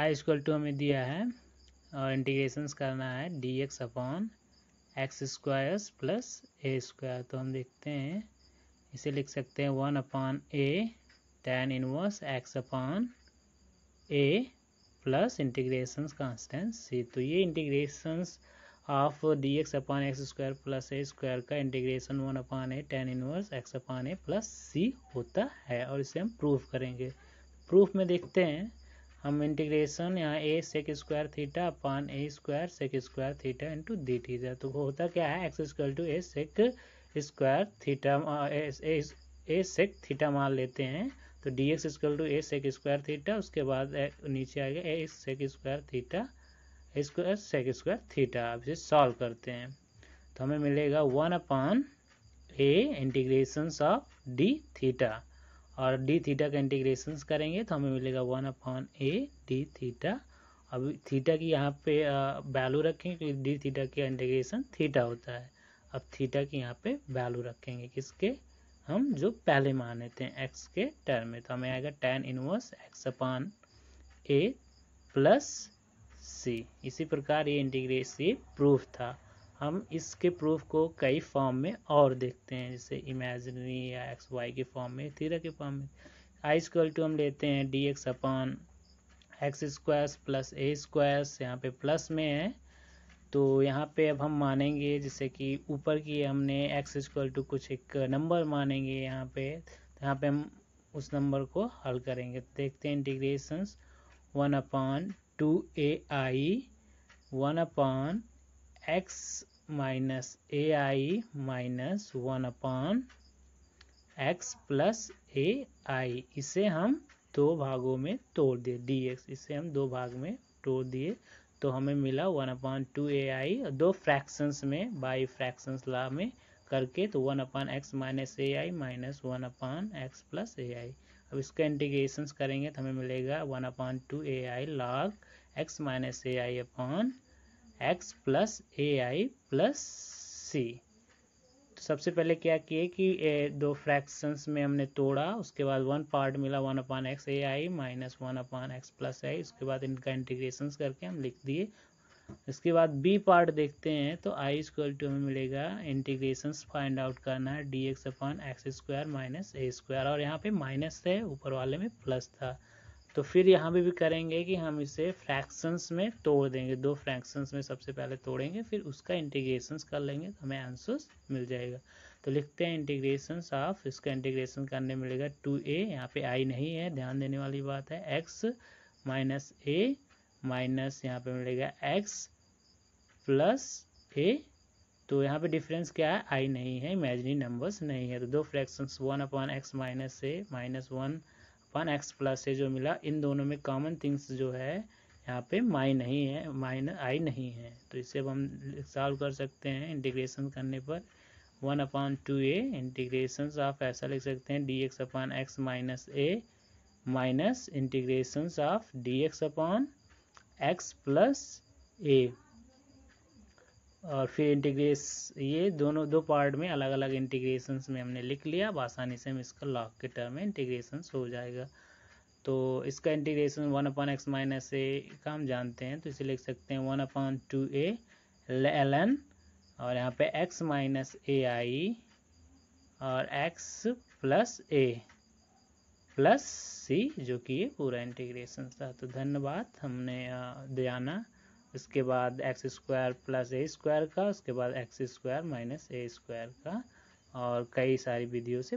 आई स्क्वल to हमें दिया है और इंटीग्रेशन करना है d x upon x square plus a square तो हम देखते हैं इसे लिख सकते हैं one upon a tan inverse x upon a plus integration constant c तो ये integrations of d x upon x square plus a square का integration one upon a tan inverse x upon a plus c होता है और इसे हम proof करेंगे proof में देखते हैं हम इंटीग्रेशन यहाँ a sec square theta upon a square sec square theta into d theta तो वो होता क्या है x square to a sec square theta a sec theta मान लेते हैं तो d x equal to a sec square theta उसके बाद नीचे आ गया a sec square theta square sec square theta अब इसे सॉल्व करते हैं तो हमें मिलेगा one upon a integration of D theta और डी थीटा का इंटीग्रेशन करेंगे तो हमें मिलेगा one upon a d theta अब थीटा की यहाँ पे वैल्यू रखेंगे क्योंकि डी थीटा का इंटीग्रेशन थीटा होता है अब थीटा की यहाँ पे वैल्यू रखेंगे किसके हम जो पहले माने थे एक्स के टर्म में तो हमें आएगा tan inverse x upon a plus c इसी प्रकार ये इंटीग्रेशन प्रूफ था हम इसके प्रूफ को कई फॉर्म में और देखते हैं जैसे इमेजनरी या एक्स वाई के फॉर्म में थीरा के फॉर्म में आई स्क्वायर टू हम लेते हैं d x upon x square plus a square यहाँ पे प्लस में है तो यहाँ पे अब हम मानेंगे जैसे कि ऊपर की हमने एक्स स्क्वायर टू कुछ एक नंबर मानेंगे यहाँ पे तो यहाँ पे हम उस नंबर को हल करेंगे देखते हैं integration one upon two a i one upon x minus a i minus one upon x plus a i इसे हम दो भागों में तोड़ दिए डी एक्स इसे हम दो भाग में तोड़ दिए तो हमें मिला one upon two a i दो फ्रैक्शंस में बाई फ्रैक्शंस ला में करके तो one upon x minus a i minus one upon x plus a i अब इसका इंटीग्रेशन करेंगे तो हमें मिलेगा one upon two a i log x minus a i upon x plus a i plus c तो सबसे पहले क्या किए कि ए, दो फ्रैक्शंस में हमने तोड़ा उसके बाद वन पार्ट मिला one upon x a i minus one upon x plus i उसके बाद इनका इंटीग्रेशन करके हम लिख दिए इसके बाद बी पार्ट देखते हैं तो आई स्क्वल टू हमें मिलेगा इंटीग्रेशन फाइंड आउट करना है d x upon x square minus a square और यहाँ पे माइनस है ऊपर वाले में प्लस था तो फिर यहाँ पे भी करेंगे कि हम इसे फ्रैक्शंस में तोड़ देंगे दो फ्रैक्शंस में सबसे पहले तोड़ेंगे फिर उसका इंटीग्रेशन कर लेंगे तो हमें आंसर मिल जाएगा तो लिखते हैं इंटीग्रेशन ऑफ इसका इंटीग्रेशन करने मिलेगा टू ए यहाँ पे आई नहीं है ध्यान देने वाली बात है एक्स माइनस ए माइनस यहाँ पे मिलेगा एक्स प्लस ए तो यहाँ पे डिफरेंस क्या है आई नहीं है इमेजनी नंबर्स नहीं है तो दो fractions one upon x minus a minus one one x plus a जो मिला इन दोनों में कॉमन थिंग्स जो है यहाँ पे माई नहीं है माइन आई नहीं है तो इसे अब हम सॉल्व कर सकते हैं इंटीग्रेशन करने पर one upon two a integration of ऐसा लिख सकते हैं d x upon x minus a minus integration of d x upon x plus a और फिर इंटीग्रेस ये दोनों दो पार्ट में अलग अलग इंटीग्रेशंस में हमने लिख लिया अब आसानी से हम इसका लॉग के टर्म में इंटीग्रेशंस हो जाएगा तो इसका integration one upon x minus a का हम जानते हैं तो इसे लिख सकते हैं one upon two a l n और यहाँ पे एक्स माइनस ए आई और x plus a plus c जो कि ये पूरा इंटीग्रेशन था तो धन्यवाद हमने दियाना इसके बाद x square plus a square का उसके बाद x square minus a square का और कई सारी विधियों से